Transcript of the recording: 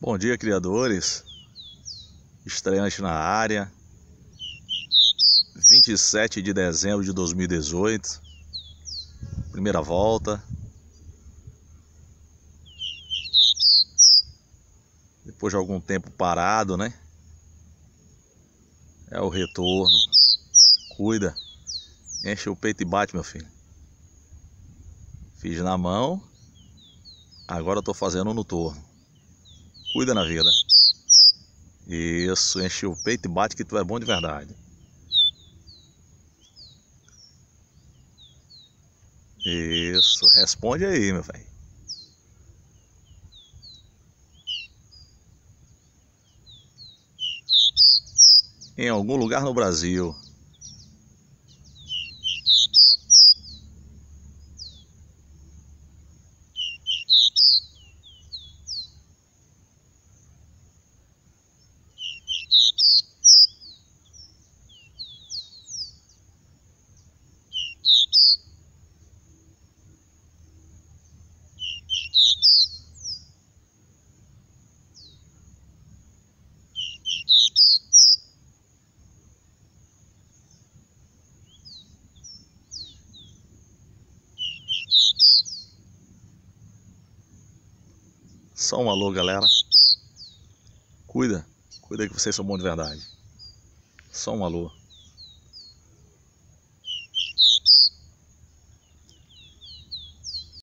Bom dia, criadores, estreante na área, 27 de dezembro de 2018, primeira volta. Depois de algum tempo parado, né? É o retorno. Cuida. Enche o peito e bate, meu filho. Fiz na mão. Agora eu tô fazendo no torno. Cuida na vida. Isso, enche o peito e bate que tu é bom de verdade. Isso, responde aí, meu velho. Em algum lugar no Brasil. Só um alô, galera. Cuida, cuida que vocês são bons de verdade. Só um alô.